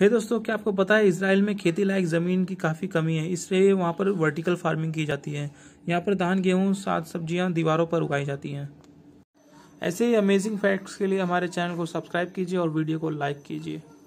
हे दोस्तों क्या आपको पता है इसराइल में खेती लायक ज़मीन की काफ़ी कमी है इसलिए वहाँ पर वर्टिकल फार्मिंग की जाती है यहाँ पर धान गेहूँ साग सब्जियाँ दीवारों पर उगाई जाती हैं ऐसे ही अमेजिंग फैक्ट्स के लिए हमारे चैनल को सब्सक्राइब कीजिए और वीडियो को लाइक कीजिए